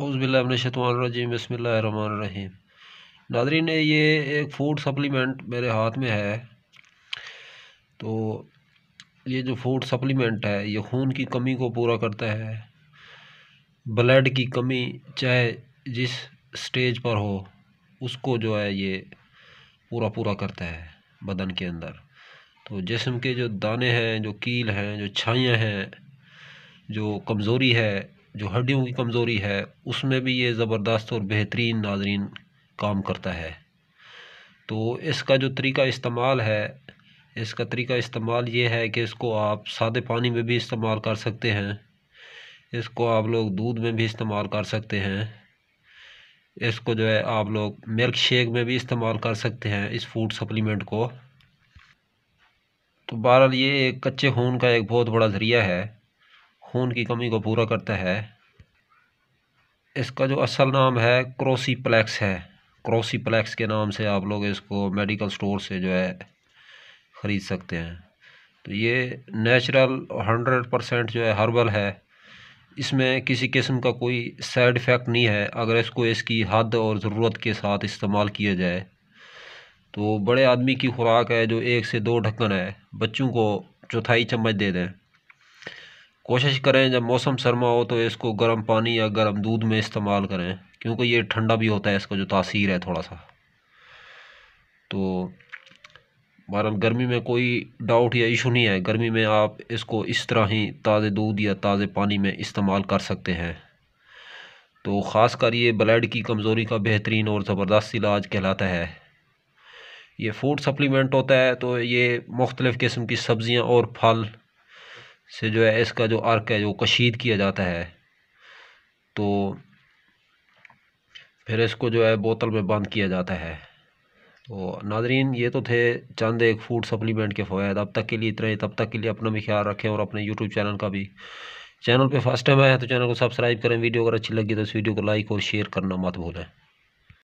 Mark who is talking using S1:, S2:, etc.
S1: उज़बिल्लाशतवानरजीम बसमीम ने ये एक फूड सप्लीमेंट मेरे हाथ में है तो ये जो फूड सप्लीमेंट है ये खून की कमी को पूरा करता है ब्लड की कमी चाहे जिस स्टेज पर हो उसको जो है ये पूरा पूरा करता है बदन के अंदर तो जिसम के जो दाने हैं जो कील हैं जो छाइयाँ हैं जो कमज़ोरी है जो हड्डियों की कमज़ोरी है उसमें भी ये ज़बरदस्त और बेहतरीन नाजरीन काम करता है तो इसका जो तरीका इस्तेमाल है इसका तरीका इस्तेमाल ये है कि इसको आप सादे पानी में भी इस्तेमाल कर सकते हैं इसको आप लोग दूध में भी इस्तेमाल कर सकते हैं इसको जो है आप लोग मिल्क शेक में भी इस्तेमाल कर सकते हैं इस फूड सप्लीमेंट को तो बहरहाल ये एक कच्चे खून का एक बहुत बड़ा ज़रिया है खून की कमी को पूरा करता है इसका जो असल नाम है क्रोसीप्लेक्स है क्रोसीप्लेक्स के नाम से आप लोग इसको मेडिकल स्टोर से जो है ख़रीद सकते हैं तो ये नेचुरल हंड्रेड परसेंट जो है हर्बल है इसमें किसी किस्म का कोई साइड इफ़ेक्ट नहीं है अगर इसको इसकी हद और ज़रूरत के साथ इस्तेमाल किया जाए तो बड़े आदमी की खुराक है जो एक से दो ढक्कन है बच्चों को चौथाई चम्मच दे दें कोशिश करें जब मौसम सरमा हो तो इसको गर्म पानी या गर्म दूध में इस्तेमाल करें क्योंकि ये ठंडा भी होता है इसका जो तासीर है थोड़ा सा तो बहरहाल गर्मी में कोई डाउट या इशू नहीं है गर्मी में आप इसको इस तरह ही ताज़े दूध या ताज़े पानी में इस्तेमाल कर सकते हैं तो ख़ास कर ये ब्लड की कमज़ोरी का बेहतरीन और ज़बरदस्त इलाज कहलाता है ये फूड सप्लीमेंट होता है तो ये मुख्तलिफ़ किस्म की सब्ज़ियाँ और फल से जो है इसका जो अर्क है जो कशीद किया जाता है तो फिर इसको जो है बोतल में बंद किया जाता है तो नाजरीन ये तो थे चंद एक फूड सप्लीमेंट के फ़वाद अब तक के लिए इतना ही तब तक के लिए अपना भी ख्याल रखें और अपने यूट्यूब चैनल का भी चैनल पे फर्स्ट टाइम आया है तो चैनल को सब्सक्राइब करें वीडियो अगर अच्छी लगी तो इस वीडियो को लाइक और शेयर करना मत भूलें